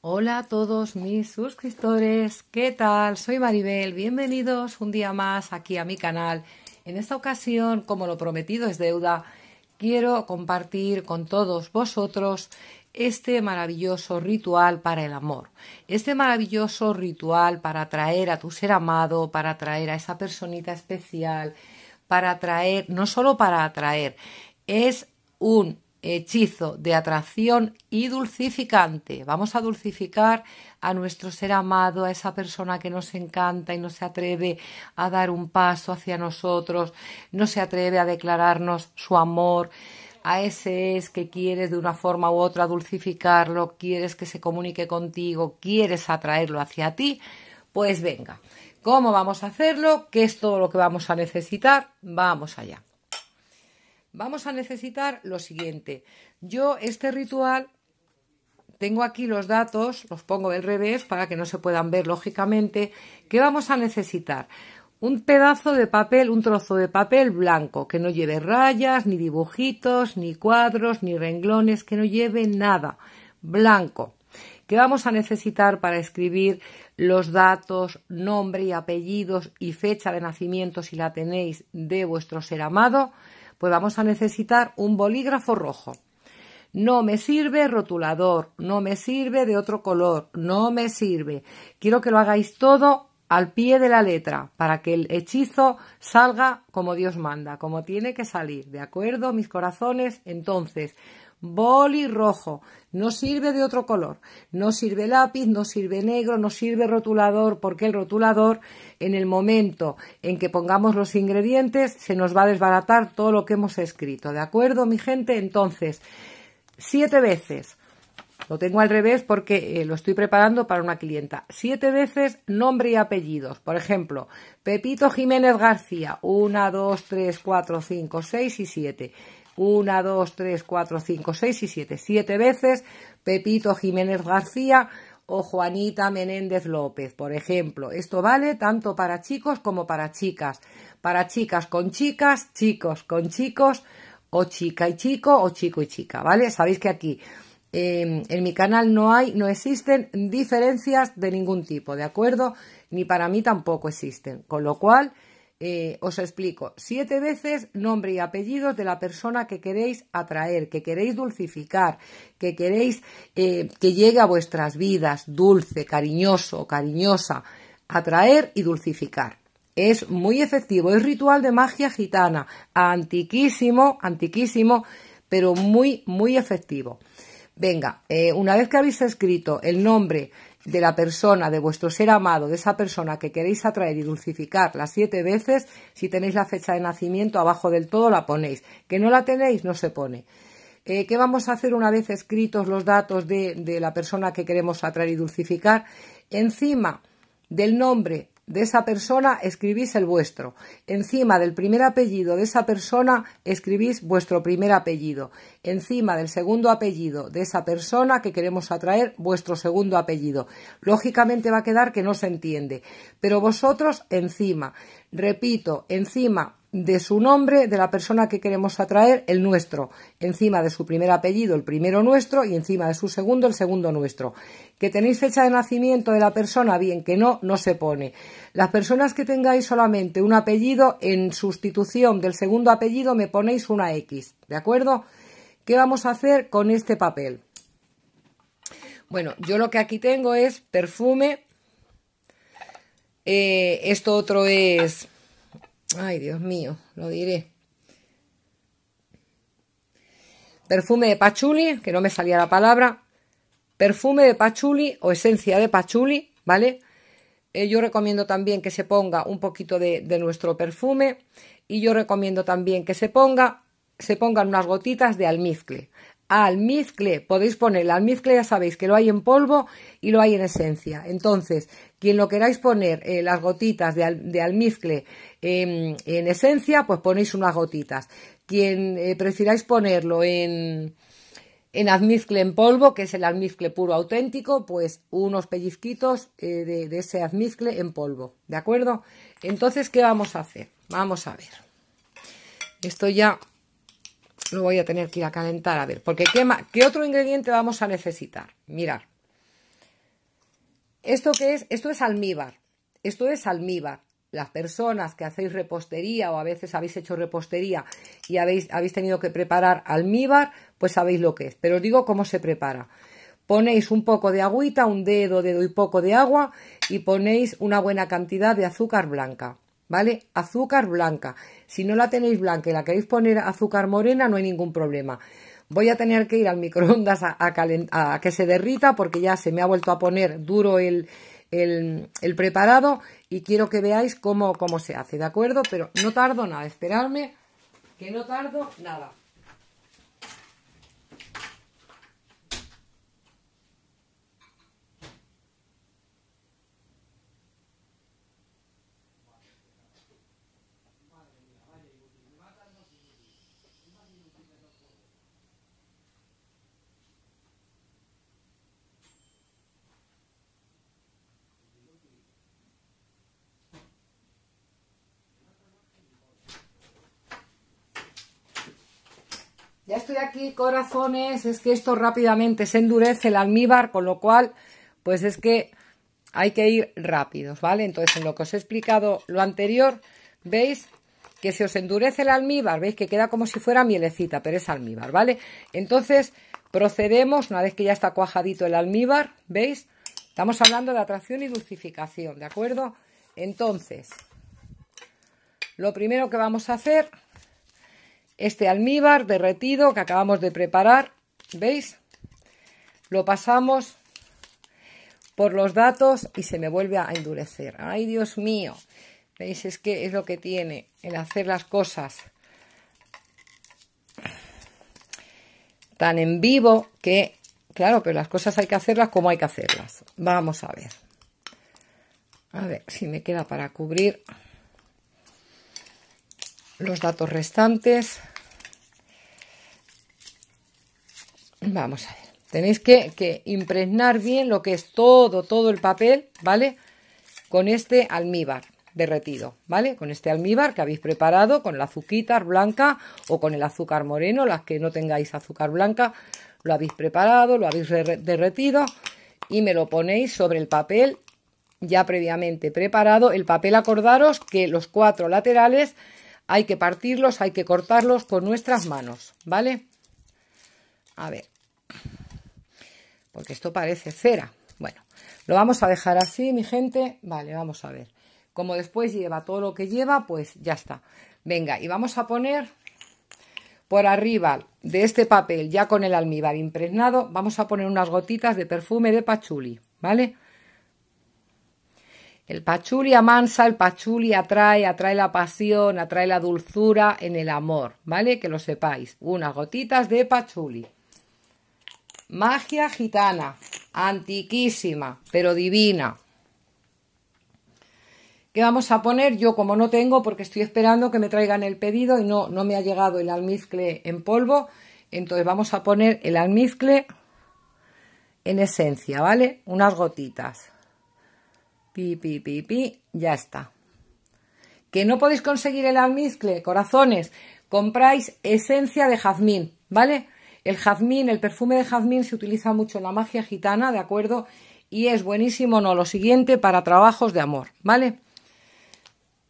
Hola a todos mis suscriptores, ¿qué tal? Soy Maribel, bienvenidos un día más aquí a mi canal. En esta ocasión, como lo prometido es deuda, quiero compartir con todos vosotros este maravilloso ritual para el amor, este maravilloso ritual para atraer a tu ser amado, para atraer a esa personita especial, para atraer, no solo para atraer, es un hechizo de atracción y dulcificante. Vamos a dulcificar a nuestro ser amado, a esa persona que nos encanta y no se atreve a dar un paso hacia nosotros, no se atreve a declararnos su amor, a ese es que quieres de una forma u otra dulcificarlo, quieres que se comunique contigo, quieres atraerlo hacia ti, pues venga. ¿Cómo vamos a hacerlo? ¿Qué es todo lo que vamos a necesitar? Vamos allá vamos a necesitar lo siguiente. Yo este ritual tengo aquí los datos, los pongo del revés para que no se puedan ver lógicamente. ¿Qué vamos a necesitar? Un pedazo de papel, un trozo de papel blanco, que no lleve rayas, ni dibujitos, ni cuadros, ni renglones, que no lleve nada. Blanco. ¿Qué vamos a necesitar para escribir los datos, nombre y apellidos y fecha de nacimiento si la tenéis de vuestro ser amado? Pues vamos a necesitar un bolígrafo rojo. No me sirve rotulador, no me sirve de otro color, no me sirve. Quiero que lo hagáis todo al pie de la letra para que el hechizo salga como Dios manda, como tiene que salir, ¿de acuerdo? Mis corazones, entonces boli rojo, no sirve de otro color, no sirve lápiz, no sirve negro, no sirve rotulador, porque el rotulador en el momento en que pongamos los ingredientes se nos va a desbaratar todo lo que hemos escrito, ¿de acuerdo mi gente? Entonces, siete veces, lo tengo al revés porque eh, lo estoy preparando para una clienta, siete veces nombre y apellidos, por ejemplo, Pepito Jiménez García, una, dos, tres, cuatro, cinco, seis y siete. Una, dos, tres, cuatro, cinco, seis y siete. Siete veces Pepito Jiménez García o Juanita Menéndez López, por ejemplo. Esto vale tanto para chicos como para chicas. Para chicas con chicas, chicos con chicos, o chica y chico, o chico y chica, ¿vale? Sabéis que aquí em, en mi canal no hay, no existen diferencias de ningún tipo, ¿de acuerdo? Ni para mí tampoco existen. Con lo cual, eh, os explico, siete veces nombre y apellidos de la persona que queréis atraer, que queréis dulcificar, que queréis eh, que llegue a vuestras vidas, dulce, cariñoso, cariñosa, atraer y dulcificar. Es muy efectivo, es ritual de magia gitana, antiquísimo, antiquísimo, pero muy, muy efectivo. Venga, eh, una vez que habéis escrito el nombre, de la persona, de vuestro ser amado, de esa persona que queréis atraer y dulcificar las siete veces, si tenéis la fecha de nacimiento abajo del todo la ponéis, que no la tenéis no se pone. Eh, ¿Qué vamos a hacer una vez escritos los datos de, de la persona que queremos atraer y dulcificar? Encima del nombre de esa persona escribís el vuestro. Encima del primer apellido de esa persona escribís vuestro primer apellido. Encima del segundo apellido de esa persona que queremos atraer vuestro segundo apellido. Lógicamente va a quedar que no se entiende. Pero vosotros encima, repito, encima de su nombre, de la persona que queremos atraer, el nuestro, encima de su primer apellido, el primero nuestro, y encima de su segundo, el segundo nuestro. Que tenéis fecha de nacimiento de la persona, bien, que no, no se pone. Las personas que tengáis solamente un apellido, en sustitución del segundo apellido me ponéis una X, ¿de acuerdo? ¿Qué vamos a hacer con este papel? Bueno, yo lo que aquí tengo es perfume, eh, esto otro es Ay, Dios mío, lo diré. Perfume de pachuli, que no me salía la palabra. Perfume de pachuli o esencia de pachuli, ¿vale? Eh, yo recomiendo también que se ponga un poquito de, de nuestro perfume y yo recomiendo también que se ponga se pongan unas gotitas de almizcle almizcle. Podéis poner el almizcle, ya sabéis que lo hay en polvo y lo hay en esencia. Entonces, quien lo queráis poner eh, las gotitas de, almizcle em, en esencia, pues ponéis unas gotitas. Quien eh, prefiráis ponerlo en, en almizcle en polvo, que es el almizcle puro auténtico, pues unos pellizquitos eh, de, de ese almizcle en polvo. ¿De acuerdo? Entonces, ¿qué vamos a hacer? Vamos a ver. Esto ya lo voy a tener que ir a calentar. A ver, porque ¿qué, otro ingrediente vamos a necesitar? Mirad, ¿Esto qué es? Esto es almíbar. Esto es almíbar. Las personas que hacéis repostería o a veces habéis hecho repostería y habéis, habéis tenido que preparar almíbar, pues sabéis lo que es. Pero os digo cómo se prepara. Ponéis un poco de agüita, un dedo, dedo y poco de agua y ponéis una buena cantidad de azúcar blanca. ¿vale? Azúcar blanca. Si no la tenéis blanca y la queréis poner azúcar morena, no hay ningún problema. Voy a tener que ir al microondas a, que se derrita porque ya se me ha vuelto a poner duro el, el, el, preparado y quiero que veáis cómo, cómo se hace, ¿de acuerdo? Pero no tardo nada, esperarme que no tardo nada. Ya estoy aquí, corazones. Es que esto rápidamente se endurece el almíbar, con lo cual, pues es que hay que ir rápidos, ¿vale? Entonces, en lo que os he explicado lo anterior, veis que se os endurece el almíbar, veis que queda como si fuera mielecita, pero es almíbar, ¿vale? Entonces, procedemos, una vez que ya está cuajadito el almíbar, ¿veis? Estamos hablando de atracción y dulcificación, ¿de acuerdo? Entonces, lo primero que vamos a hacer este almíbar derretido que acabamos de preparar, ¿veis? Lo pasamos por los datos y se me vuelve a endurecer. ¡Ay, Dios mío! ¿Veis? Es que es lo que tiene el hacer las cosas tan en vivo que, claro, pero las cosas hay que hacerlas como hay que hacerlas. Vamos a ver. A ver si me queda para cubrir los datos restantes. Vamos a ver. Tenéis que, impregnar bien lo que es todo, todo el papel, ¿vale? Con este almíbar derretido, ¿vale? Con este almíbar que habéis preparado con la azúcar blanca o con el azúcar moreno, las que no tengáis azúcar blanca, lo habéis preparado, lo habéis derretido y me lo ponéis sobre el papel ya previamente preparado. El papel, acordaros que los cuatro laterales hay que partirlos, hay que cortarlos con nuestras manos, ¿vale? A ver, porque esto parece cera. Bueno, lo vamos a dejar así, mi gente. Vale, vamos a ver. Como después lleva todo lo que lleva, pues ya está. Venga, y vamos a poner por arriba de este papel, ya con el almíbar impregnado, vamos a poner unas gotitas de perfume de pachuli, ¿vale? El pachuli amansa, el pachuli atrae, atrae la pasión, atrae la dulzura en el amor, ¿vale? Que lo sepáis. Unas gotitas de pachuli. Magia gitana, antiquísima, pero divina. ¿Qué vamos a poner? Yo como no tengo, porque estoy esperando que me traigan el pedido y no, no me ha llegado el almizcle en polvo, entonces vamos a poner el almizcle en esencia, ¿vale? Unas gotitas. Pi, ya está. Que no podéis conseguir el almizcle, corazones, compráis esencia de jazmín, ¿vale? El jazmín, el perfume de jazmín se utiliza mucho en la magia gitana, ¿de acuerdo? Y es buenísimo, no, lo siguiente para trabajos de amor, ¿vale?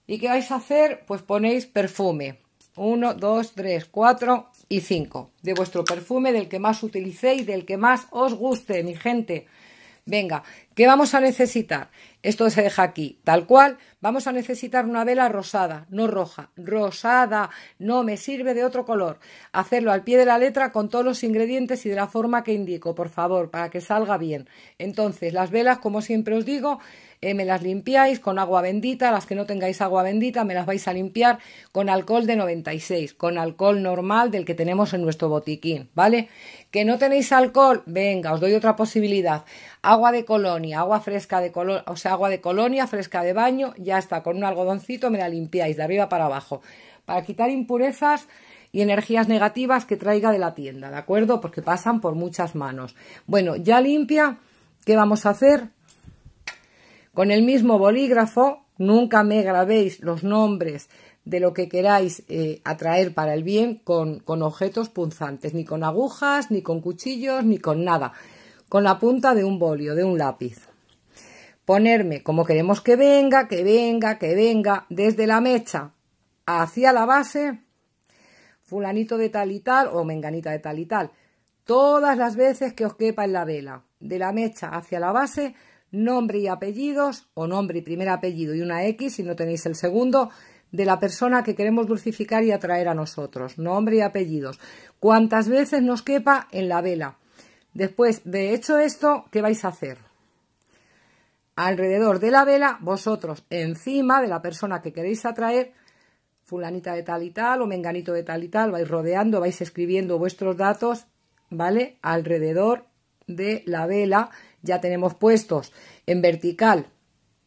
¿Y qué vais a hacer? Pues ponéis perfume. uno dos tres cuatro y cinco De vuestro perfume, del que más utilicéis, del que más os guste, mi gente. Venga, ¿qué vamos a necesitar? Esto se deja aquí, tal cual. Vamos a necesitar una vela rosada, no roja, rosada, no me sirve de otro color. Hacerlo al pie de la letra con todos los ingredientes y de la forma que indico, por favor, para que salga bien. Entonces, las velas, como siempre os digo, eh, me las limpiáis con agua bendita, las que no tengáis agua bendita me las vais a limpiar con alcohol de 96, con alcohol normal del que tenemos en nuestro botiquín, ¿vale? Que no tenéis alcohol, venga, os doy otra posibilidad, agua de colonia, agua fresca de color, o sea, agua de colonia fresca de baño, ya está, con un algodoncito me la limpiáis de arriba para abajo, para quitar impurezas y energías negativas que traiga de la tienda, ¿de acuerdo? Porque pasan por muchas manos. Bueno, ya limpia, ¿qué vamos a hacer? Con el mismo bolígrafo, nunca me grabéis los nombres de lo que queráis eh, atraer para el bien con, con objetos punzantes, ni con agujas, ni con cuchillos, ni con nada, con la punta de un bolio, de un lápiz ponerme como queremos que venga, que venga, que venga, desde la mecha hacia la base, fulanito de tal y tal o menganita de tal y tal. Todas las veces que os quepa en la vela, de la mecha hacia la base, nombre y apellidos o nombre y primer apellido y una X si no tenéis el segundo de la persona que queremos dulcificar y atraer a nosotros, nombre y apellidos. cuántas veces nos quepa en la vela. Después de hecho esto, ¿qué vais a hacer? alrededor de la vela, vosotros encima de la persona que queréis atraer, fulanita de tal y tal o menganito de tal y tal, vais rodeando, vais escribiendo vuestros datos, ¿vale? Alrededor de la vela ya tenemos puestos en vertical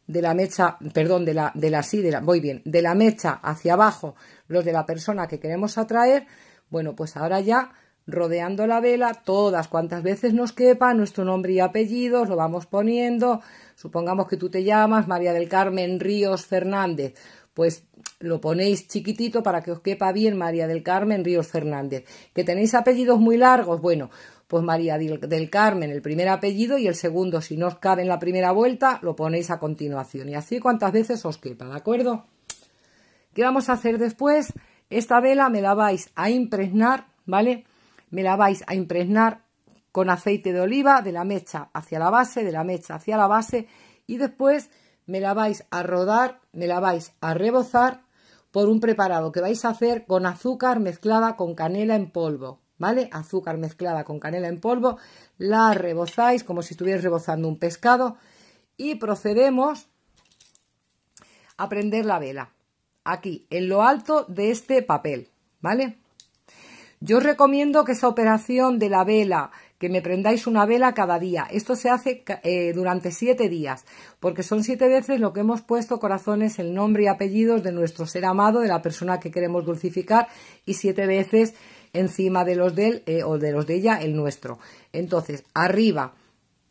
de la mecha, perdón, de la, de la, sí, voy bien, de la mecha hacia abajo los de la persona que queremos atraer, bueno, pues ahora ya rodeando la vela todas cuantas veces nos quepa nuestro nombre y apellidos, lo vamos poniendo. Supongamos que tú te llamas María del Carmen Ríos Fernández, pues lo ponéis chiquitito para que os quepa bien María del Carmen Ríos Fernández. Que tenéis apellidos muy largos, bueno, pues María del Carmen, el primer apellido y el segundo, si no os cabe en la primera vuelta, lo ponéis a continuación. Y así cuantas veces os quepa, ¿de acuerdo? ¿Qué vamos a hacer después? Esta vela me la vais a impregnar, ¿vale? me la vais a impregnar con aceite de oliva de la mecha hacia la base, de la mecha hacia la base y después me la vais a rodar, me la vais a rebozar por un preparado que vais a hacer con azúcar mezclada con canela en polvo, ¿vale? Azúcar mezclada con canela en polvo, la rebozáis como si estuvierais rebozando un pescado y procedemos a prender la vela aquí en lo alto de este papel, ¿vale? Yo os recomiendo que esa operación de la vela, que me prendáis una vela cada día. Esto se hace eh, durante siete días, porque son siete veces lo que hemos puesto corazones, el nombre y apellidos de nuestro ser amado, de la persona que queremos dulcificar, y siete veces encima de los de él eh, o de los de ella el nuestro. Entonces, arriba.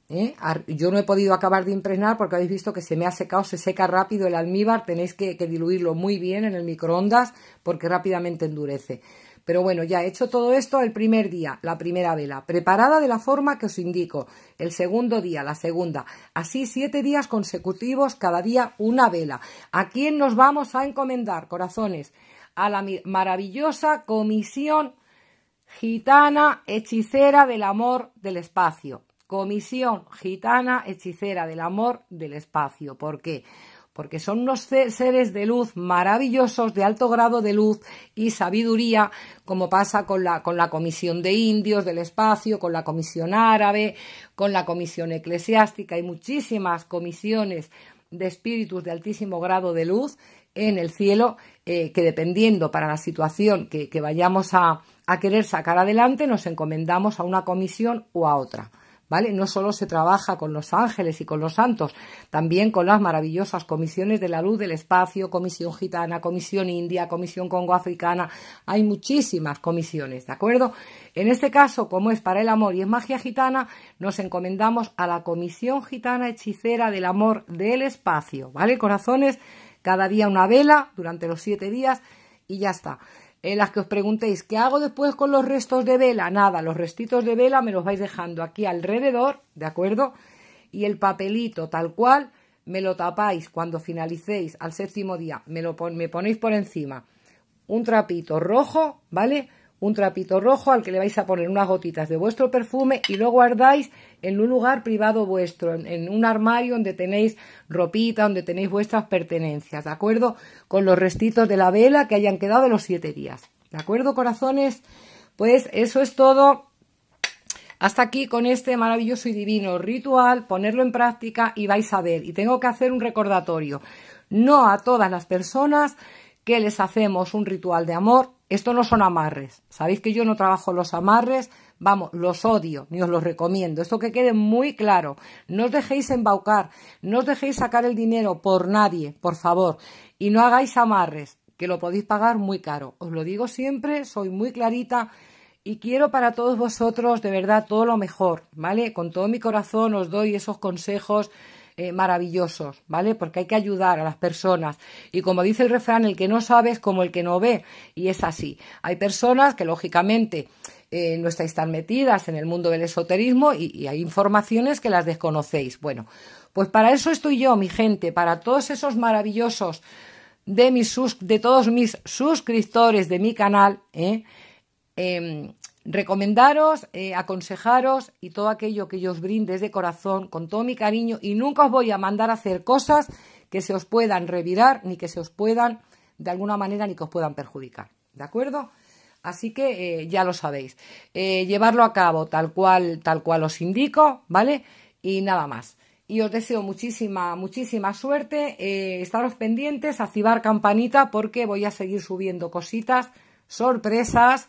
¿eh? Yo no he podido acabar de impregnar porque habéis visto que se me ha secado, se seca rápido el almíbar, tenéis que diluirlo muy bien en el microondas porque rápidamente endurece. Pero bueno, ya he hecho todo esto el primer día, la primera vela, preparada de la forma que os indico, el segundo día, la segunda, así siete días consecutivos, cada día una vela. ¿A quién nos vamos a encomendar, corazones? A la maravillosa comisión gitana hechicera del amor del espacio. Comisión gitana hechicera del amor del espacio. ¿Por qué? porque son unos seres de luz maravillosos, de alto grado de luz y sabiduría, como pasa con la, Comisión de Indios del Espacio, con la Comisión Árabe, con la Comisión Eclesiástica y muchísimas comisiones de espíritus de altísimo grado de luz en el cielo, eh, que dependiendo para la situación que, vayamos a querer sacar adelante, nos encomendamos a una comisión o a otra. ¿vale? No solo se trabaja con los ángeles y con los santos, también con las maravillosas comisiones de la luz del espacio, comisión gitana, comisión india, comisión congo-africana, hay muchísimas comisiones, ¿de acuerdo? En este caso, como es para el amor y es magia gitana, nos encomendamos a la comisión gitana hechicera del amor del espacio, ¿vale? Corazones, cada día una vela durante los siete días y ya está en las que os preguntéis, ¿qué hago después con los restos de vela? Nada, los restitos de vela me los vais dejando aquí alrededor, ¿de acuerdo? Y el papelito tal cual me lo tapáis cuando finalicéis al séptimo día, me lo me ponéis por encima un trapito rojo, ¿vale? un trapito rojo al que le vais a poner unas gotitas de vuestro perfume y lo guardáis en un lugar privado vuestro, en, un armario donde tenéis ropita, donde tenéis vuestras pertenencias, ¿de acuerdo? Con los restitos de la vela que hayan quedado los siete días, ¿de acuerdo, corazones? Pues eso es todo. Hasta aquí con este maravilloso y divino ritual, ponerlo en práctica y vais a ver. Y tengo que hacer un recordatorio. No a todas las personas les hacemos un ritual de amor. Esto no son amarres. Sabéis que yo no trabajo los amarres, vamos, los odio, ni os los recomiendo. Esto que quede muy claro. No os dejéis embaucar, no os dejéis sacar el dinero por nadie, por favor. Y no hagáis amarres, que lo podéis pagar muy caro. Os lo digo siempre, soy muy clarita y quiero para todos vosotros de verdad todo lo mejor, ¿vale? Con todo mi corazón os doy esos consejos eh, maravillosos, ¿vale? Porque hay que ayudar a las personas. Y como dice el refrán, el que no sabe es como el que no ve. Y es así. Hay personas que, lógicamente, eh, no estáis tan metidas en el mundo del esoterismo y, hay informaciones que las desconocéis. Bueno, pues para eso estoy yo, mi gente, para todos esos maravillosos de, mis sus, de todos mis suscriptores de mi canal, ¿eh? eh recomendaros, eh, aconsejaros y todo aquello que yo os brinde de corazón, con todo mi cariño, y nunca os voy a mandar a hacer cosas que se os puedan revirar, ni que se os puedan, de alguna manera, ni que os puedan perjudicar. ¿De acuerdo? Así que eh, ya lo sabéis. Eh, llevarlo a cabo tal cual, tal cual os indico, ¿vale? Y nada más. Y os deseo muchísima, muchísima suerte. estaros pendientes, activar campanita porque voy a seguir subiendo cositas, sorpresas.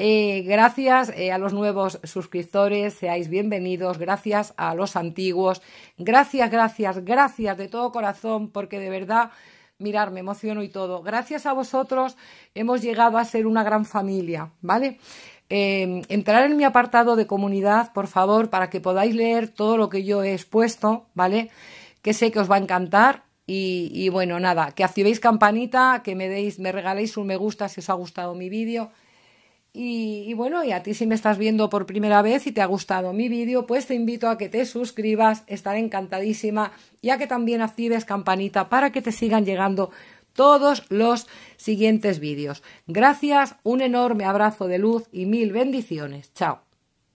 Eh, gracias eh, a los nuevos suscriptores, seáis bienvenidos, gracias a los antiguos, gracias, gracias, gracias de todo corazón, porque de verdad, mirar, me emociono y todo. Gracias a vosotros hemos llegado a ser una gran familia, ¿vale? Em, entrar en mi apartado de comunidad, por favor, para que podáis leer todo lo que yo he expuesto, ¿vale? Que sé que os va a encantar. Y, bueno, nada, que activéis campanita, que me deis, me regaléis un me gusta si os ha gustado mi vídeo y, bueno, y a ti si me estás viendo por primera vez y te ha gustado mi vídeo, pues te invito a que te suscribas, estaré encantadísima y a que también actives campanita para que te sigan llegando todos los siguientes vídeos. Gracias, un enorme abrazo de luz y mil bendiciones. Chao.